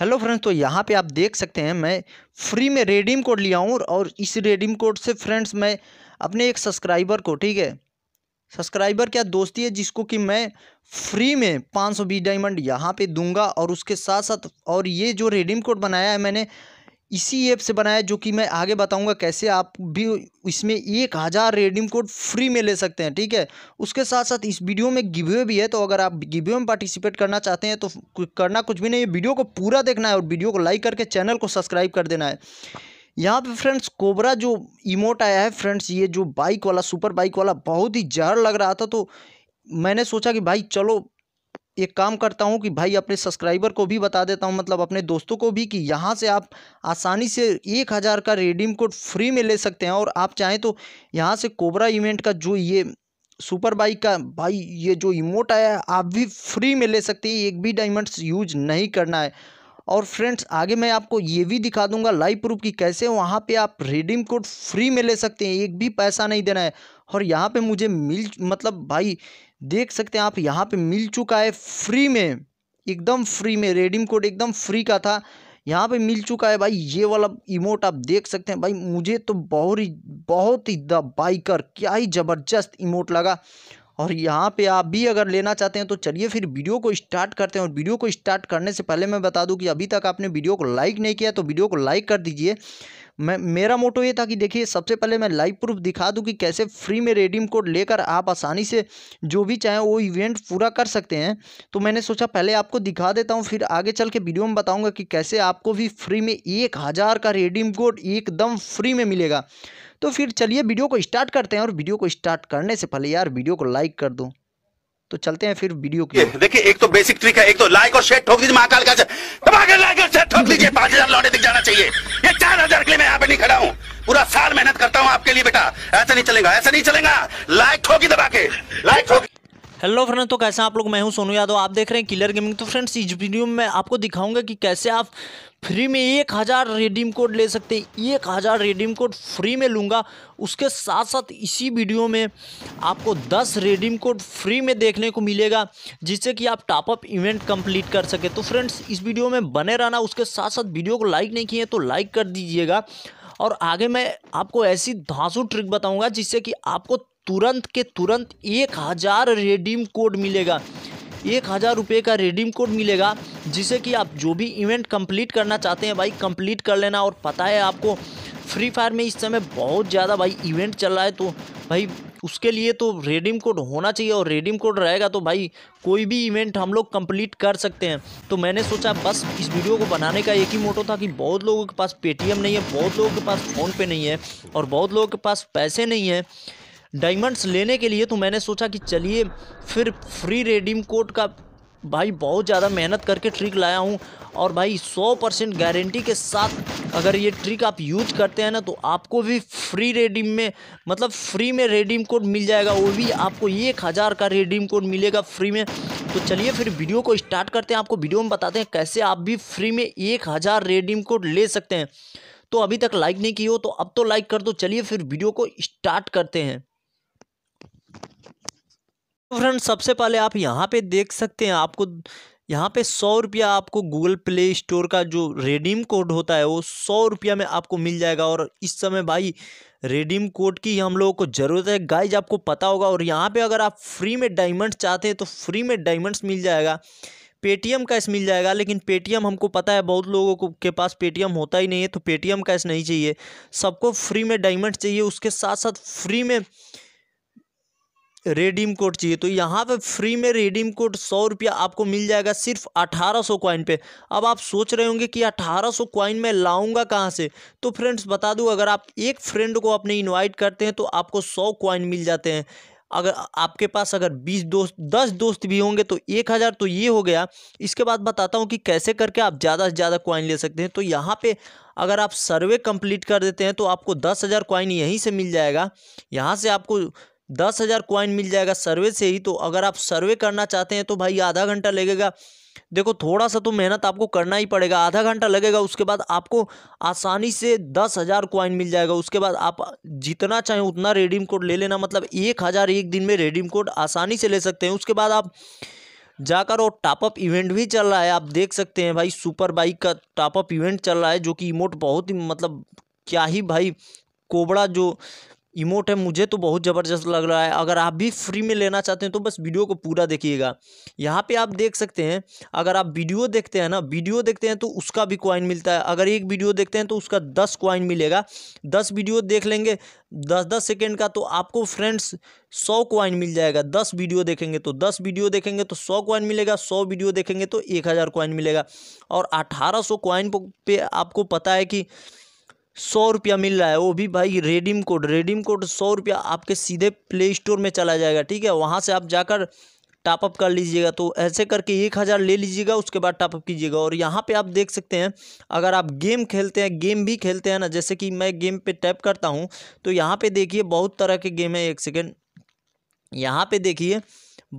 hello friends तो यहाँ पे आप देख सकते हैं मैं फ्री में रेडीम कोड लिया हूँ और इस रेडीम कोड से फ्रेंड्स मैं अपने एक सब्सक्राइबर को ठीक है सब्सक्राइबर क्या दोस्ती है जिसको कि मैं फ्री में पाँच सौ बीस डायमंड यहाँ पे दूंगा और उसके साथ साथ और ये जो रेडीम कोड बनाया है मैंने इसी ऐप से बनाया जो कि मैं आगे बताऊंगा कैसे आप भी इसमें एक हज़ार रेडीम कोड फ्री में ले सकते हैं ठीक है उसके साथ साथ इस वीडियो में गिवे भी है तो अगर आप गिवे में पार्टिसिपेट करना चाहते हैं तो करना कुछ भी नहीं है वीडियो को पूरा देखना है और वीडियो को लाइक करके चैनल को सब्सक्राइब कर देना है यहाँ पे फ्रेंड्स कोबरा जो इमोट आया है फ्रेंड्स ये जो बाइक वाला सुपर बाइक वाला बहुत ही जहर लग रहा था तो मैंने सोचा कि भाई चलो एक काम करता हूँ कि भाई अपने सब्सक्राइबर को भी बता देता हूँ मतलब अपने दोस्तों को भी कि यहाँ से आप आसानी से एक हज़ार का रिडीम कोड फ्री में ले सकते हैं और आप चाहें तो यहाँ से कोबरा इवेंट का जो ये सुपर बाइक का भाई ये जो इमोट आया है आप भी फ्री में ले सकते हैं एक भी डायमंड्स यूज नहीं करना है और फ्रेंड्स आगे मैं आपको ये भी दिखा दूंगा लाइव प्रूफ की कैसे वहाँ पे आप रिडीम कोड फ्री में ले सकते हैं एक भी पैसा नहीं देना है और यहाँ पे मुझे मिल मतलब भाई देख सकते हैं आप यहाँ पे मिल चुका है फ्री में एकदम फ्री में रेडीम कोड एकदम फ्री का था यहाँ पे मिल चुका है भाई ये वाला इमोट आप देख सकते हैं भाई मुझे तो बहुत ही बहुत ही द बाइकर क्या ही ज़बरदस्त इमोट लगा और यहाँ पे आप भी अगर लेना चाहते हैं तो चलिए फिर वीडियो को स्टार्ट करते हैं और वीडियो को स्टार्ट करने से पहले मैं बता दूं कि अभी तक आपने वीडियो को लाइक नहीं किया तो वीडियो को लाइक कर दीजिए मैं मेरा मोटो ये था कि देखिए सबसे पहले मैं लाइव प्रूफ दिखा दूँ कि कैसे फ्री में रेडीम कोड लेकर आप आसानी से जो भी चाहें वो इवेंट पूरा कर सकते हैं तो मैंने सोचा पहले आपको दिखा देता हूँ फिर आगे चल के वीडियो में बताऊँगा कि कैसे आपको भी फ्री में एक हज़ार का रेडीम कोड एकदम फ्री में मिलेगा तो फिर चलिए वीडियो को स्टार्ट करते हैं और वीडियो को स्टार्ट करने से पहले यार वीडियो को लाइक कर दूँ तो चलते हैं फिर वीडियो के देखिए एक तो बेसिक ट्रिक है एक तो लाइक और शेयर ठोक दीजिए महाकाल का दबाकर लाइक और शेयर ठोक दीजिए पांच हजार लौटे दिख जाना चाहिए ये चार हजार के लिए मैं यहाँ पे नहीं खड़ा हूँ पूरा साल मेहनत करता हूँ आपके लिए बेटा ऐसा नहीं चलेगा ऐसा नहीं चलेगा लाइक ठोकी दबा के लाइक ठोकी हेलो फ्रेंड्स तो कैसे आप लोग मैं हूं सोनू यादव आप देख रहे हैं किलर गेमिंग तो फ्रेंड्स इस वीडियो में मैं आपको दिखाऊंगा कि कैसे आप फ्री में एक हज़ार रेडीम कोड ले सकते एक हज़ार रेडीम कोड फ्री में लूँगा उसके साथ साथ इसी वीडियो में आपको दस रेडीम कोड फ्री में देखने को मिलेगा जिससे कि आप टॉपअप इवेंट कंप्लीट कर सके तो फ्रेंड्स इस वीडियो में बने रहना उसके साथ साथ वीडियो को लाइक नहीं किए तो लाइक कर दीजिएगा और आगे मैं आपको ऐसी धांसू ट्रिक बताऊँगा जिससे कि आपको तुरंत के तुरंत एक हज़ार रेडीम कोड मिलेगा एक हज़ार रुपये का रिडीम कोड मिलेगा जिसे कि आप जो भी इवेंट कंप्लीट करना चाहते हैं भाई कंप्लीट कर लेना और पता है आपको फ्री फायर में इस समय बहुत ज़्यादा भाई इवेंट चल रहा है तो भाई उसके लिए तो रेडीम कोड होना चाहिए और रेडीम कोड रहेगा तो भाई कोई भी इवेंट हम लोग कंप्लीट कर सकते हैं तो मैंने सोचा बस इस वीडियो को बनाने का एक ही मोटो था कि बहुत लोगों के पास पेटीएम नहीं है बहुत लोगों के पास फ़ोनपे नहीं है और बहुत लोगों के पास पैसे नहीं हैं डायमंड्स लेने के लिए तो मैंने सोचा कि चलिए फिर फ्री रेडीम कोड का भाई बहुत ज़्यादा मेहनत करके ट्रिक लाया हूँ और भाई 100 परसेंट गारंटी के साथ अगर ये ट्रिक आप यूज करते हैं ना तो आपको भी फ्री रेडीम में मतलब फ्री में रेडीम कोड मिल जाएगा वो भी आपको एक हज़ार का रेडीम कोड मिलेगा फ्री में तो चलिए फिर वीडियो को स्टार्ट करते हैं आपको वीडियो में बताते हैं कैसे आप भी फ्री में एक हज़ार रेडीम कोड ले सकते हैं तो अभी तक लाइक नहीं की हो तो अब तो लाइक कर दो चलिए फिर वीडियो को स्टार्ट करते हैं फ्रेंड सबसे पहले आप यहाँ पे देख सकते हैं आपको यहाँ पे सौ रुपया आपको गूगल प्ले स्टोर का जो रेडीम कोड होता है वो सौ रुपया में आपको मिल जाएगा और इस समय भाई रेडीम कोड की हम लोगों को ज़रूरत है गाइज आपको पता होगा और यहाँ पे अगर आप फ्री में डायमंड्स चाहते हैं तो फ्री में डायमंड्स मिल जाएगा पेटीएम कैश मिल जाएगा लेकिन पेटीएम हमको पता है बहुत लोगों को के पास पेटीएम होता ही नहीं है तो पेटीएम कैश नहीं चाहिए सबको फ्री में डायमंड चाहिए उसके साथ साथ फ्री में रेडीम कोड चाहिए तो यहाँ पे फ्री में रेडीम कोड सौ रुपया आपको मिल जाएगा सिर्फ अठारह सौ कॉइन पर अब आप सोच रहे होंगे कि अठारह सौ कॉइन मैं लाऊंगा कहाँ से तो फ्रेंड्स बता दूँ अगर आप एक फ्रेंड को अपने इन्वाइट करते हैं तो आपको सौ कॉइन मिल जाते हैं अगर आपके पास अगर बीस दोस्त दस दोस्त भी होंगे तो एक हज़ार तो ये हो गया इसके बाद बताता हूँ कि कैसे करके आप ज़्यादा से ज़्यादा कॉइन ले सकते हैं तो यहाँ पे अगर आप सर्वे कंप्लीट कर देते हैं तो आपको दस हज़ार कॉइन यहीं से मिल जाएगा यहाँ से आपको दस हज़ार क्वाइन मिल जाएगा सर्वे से ही तो अगर आप सर्वे करना चाहते हैं तो भाई आधा घंटा लगेगा देखो थोड़ा सा तो मेहनत आपको करना ही पड़ेगा आधा घंटा लगेगा उसके बाद आपको आसानी से दस हज़ार क्वाइन मिल जाएगा उसके बाद आप जितना चाहें उतना रेडीम कोड ले लेना मतलब एक हज़ार एक दिन में रेडीम कोड आसानी से ले सकते हैं उसके बाद आप जाकर और टॉपअप इवेंट भी चल रहा है आप देख सकते हैं भाई सुपर बाइक का टॉपअप इवेंट चल रहा है जो कि इमोट बहुत ही मतलब क्या ही भाई कोबड़ा जो इमोट है मुझे तो बहुत ज़बरदस्त लग रहा है अगर आप भी फ्री में लेना चाहते हैं तो बस वीडियो को पूरा देखिएगा यहाँ पे आप देख सकते हैं अगर आप वीडियो देखते हैं ना वीडियो देखते हैं तो उसका भी क्वाइन मिलता है अगर एक वीडियो देखते हैं तो उसका दस क्वाइन मिलेगा दस वीडियो देख लेंगे दस दस सेकेंड का तो आपको फ्रेंड्स सौ क्वाइन मिल जाएगा दस वीडियो देखेंगे तो दस वीडियो देखेंगे तो सौ क्वाइन मिलेगा सौ वीडियो देखेंगे तो एक हज़ार मिलेगा और अठारह सौ पे आपको पता है कि सौ रुपया मिल रहा है वो भी भाई रेडीम कोड रेडीम कोड सौ रुपया आपके सीधे प्ले स्टोर में चला जाएगा ठीक है वहाँ से आप जाकर टॉपअप कर लीजिएगा तो ऐसे करके एक हज़ार ले लीजिएगा उसके बाद टॉपअप कीजिएगा और यहाँ पे आप देख सकते हैं अगर आप गेम खेलते हैं गेम भी खेलते हैं ना जैसे कि मैं गेम पे टैप करता हूँ तो यहाँ पे देखिए बहुत तरह के गेम है एक सेकेंड यहाँ पे देखिए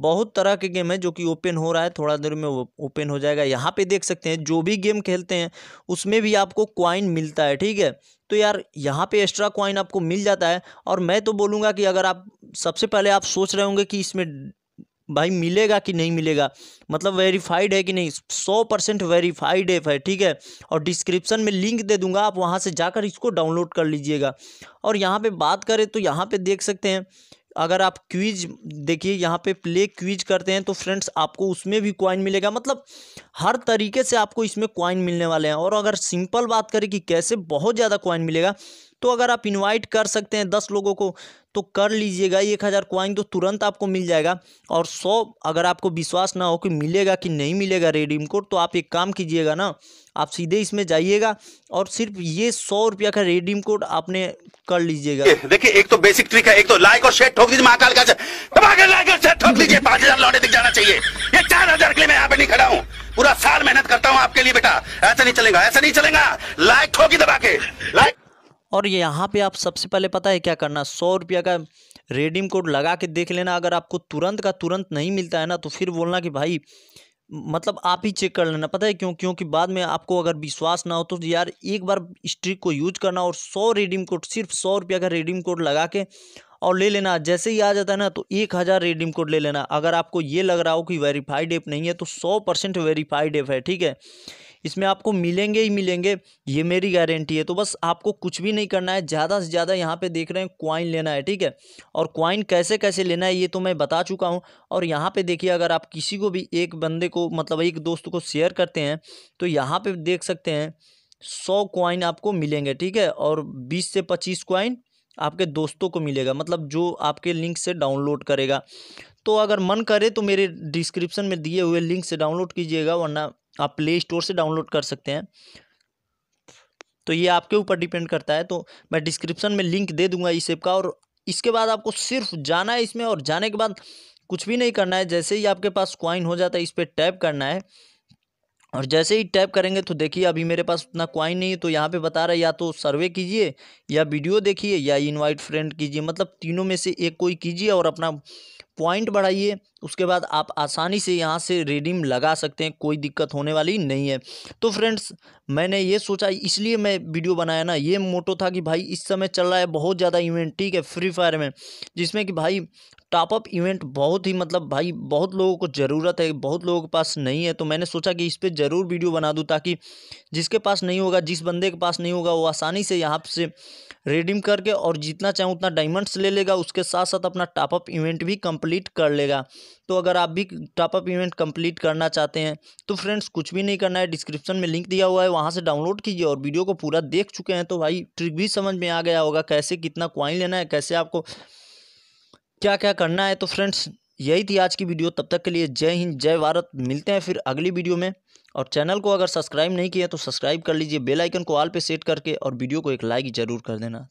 बहुत तरह के गेम है जो कि ओपन हो रहा है थोड़ा देर में ओपन हो जाएगा यहाँ पे देख सकते हैं जो भी गेम खेलते हैं उसमें भी आपको क्वाइन मिलता है ठीक है तो यार यहाँ पे एक्स्ट्रा क्वाइन आपको मिल जाता है और मैं तो बोलूँगा कि अगर आप सबसे पहले आप सोच रहे होंगे कि इसमें भाई मिलेगा कि नहीं मिलेगा मतलब वेरीफाइड है कि नहीं सौ परसेंट वेरीफाइड ऐप है ठीक है और डिस्क्रिप्शन में लिंक दे दूंगा आप वहां से जाकर इसको डाउनलोड कर लीजिएगा और यहाँ पे बात करें तो यहाँ पे देख सकते हैं अगर आप क्विज देखिए यहाँ पे प्ले क्विज करते हैं तो फ्रेंड्स आपको उसमें भी क्वाइन मिलेगा मतलब हर तरीके से आपको इसमें क्वाइन मिलने वाले हैं और अगर सिंपल बात करें कि कैसे बहुत ज़्यादा कॉइन मिलेगा तो अगर आप इनवाइट कर सकते हैं दस लोगों को तो कर लीजिएगा एक हज़ार क्वाइन तो तुरंत आपको मिल जाएगा और सौ अगर आपको विश्वास ना हो कि मिलेगा कि नहीं मिलेगा रेडीम कोड तो आप एक काम कीजिएगा ना आप सीधे इसमें जाइएगा और सिर्फ ये सौ रुपया का रेडीम कोड आपने कर लीजिएगा देखिए एक तो बेसिक ट्रिक है एक तो लाइक और शेयर ठोक दीजिए महाकाल का लाइक और शेयर ठोक दीजिए पाँच हजार लौटे दिख जाना चाहिए ये चार हजार के लिए मैं यहाँ पे नहीं खड़ा हूँ पूरा साल मेहनत करता हूँ आपके लिए बेटा ऐसा नहीं चलेगा ऐसा नहीं चलेगा लाइक ठोकी दबा के लाइक और यहाँ पे आप सबसे पहले पता है क्या करना सौ रुपये का रेडीम कोड लगा के देख लेना अगर आपको तुरंत का तुरंत नहीं मिलता है ना तो फिर बोलना कि भाई मतलब आप ही चेक कर लेना पता है क्यों क्योंकि बाद में आपको अगर विश्वास ना हो तो यार एक बार स्ट्रिक को यूज करना और सौ रेडीम कोड सिर्फ सौ रुपया का रेडीम कोड लगा के और ले लेना जैसे ही आ जाता है ना तो एक हज़ार रेडीम कोड ले लेना अगर आपको ये लग रहा हो कि वेरीफाइड ऐप नहीं है तो सौ परसेंट वेरीफाइड ऐप है ठीक है इसमें आपको मिलेंगे ही मिलेंगे ये मेरी गारंटी है तो बस आपको कुछ भी नहीं करना है ज़्यादा से ज़्यादा यहाँ पे देख रहे हैं क्वाइन लेना है ठीक है और क्वाइन कैसे कैसे लेना है ये तो मैं बता चुका हूँ और यहाँ पे देखिए अगर आप किसी को भी एक बंदे को मतलब एक दोस्त को शेयर करते हैं तो यहाँ पर देख सकते हैं सौ क्वाइन आपको मिलेंगे ठीक है और बीस से पच्चीस क्वाइन आपके दोस्तों को मिलेगा मतलब जो आपके लिंक से डाउनलोड करेगा तो अगर मन करे तो मेरे डिस्क्रिप्शन में दिए हुए लिंक से डाउनलोड कीजिएगा वरना आप प्ले स्टोर से डाउनलोड कर सकते हैं तो ये आपके ऊपर डिपेंड करता है तो मैं डिस्क्रिप्शन में लिंक दे दूंगा इस ऐप का और इसके बाद आपको सिर्फ जाना है इसमें और जाने के बाद कुछ भी नहीं करना है जैसे ही आपके पास क्वाइन हो जाता है इस पर टैप करना है और जैसे ही टैप करेंगे तो देखिए अभी मेरे पास उतना क्वाइन नहीं है तो यहाँ पे बता रहा है या तो सर्वे कीजिए या वीडियो देखिए या इनवाइट फ्रेंड कीजिए मतलब तीनों में से एक कोई कीजिए और अपना पॉइंट बढ़ाइए उसके बाद आप आसानी से यहाँ से रिडीम लगा सकते हैं कोई दिक्कत होने वाली नहीं है तो फ्रेंड्स मैंने ये सोचा इसलिए मैं वीडियो बनाया ना ये मोटो था कि भाई इस समय चल रहा है बहुत ज़्यादा इवेंट ठीक है फ्री फायर में जिसमें कि भाई टॉपअप इवेंट बहुत ही मतलब भाई बहुत लोगों को ज़रूरत है बहुत लोगों के पास नहीं है तो मैंने सोचा कि इस पर ज़रूर वीडियो बना दूँ ताकि जिसके पास नहीं होगा जिस बंदे के पास नहीं होगा वो आसानी से यहाँ से रिडीम करके और जितना चाहे उतना डायमंड्स ले लेगा उसके साथ साथ अपना टॉपअप इवेंट भी कंप्लीट कर लेगा तो अगर आप भी टॉपअप इवेंट कंप्लीट करना चाहते हैं तो फ्रेंड्स कुछ भी नहीं करना है डिस्क्रिप्शन में लिंक दिया हुआ है वहाँ से डाउनलोड कीजिए और वीडियो को पूरा देख चुके हैं तो भाई ट्रिक भी समझ में आ गया होगा कैसे कितना क्वाइन लेना है कैसे आपको क्या क्या करना है तो फ्रेंड्स यही थी आज की वीडियो तब तक के लिए जय हिंद जय भारत मिलते हैं फिर अगली वीडियो में और चैनल को अगर सब्सक्राइब नहीं किया तो सब्सक्राइब कर लीजिए बेल आइकन को ऑल पे सेट करके और वीडियो को एक लाइक जरूर कर देना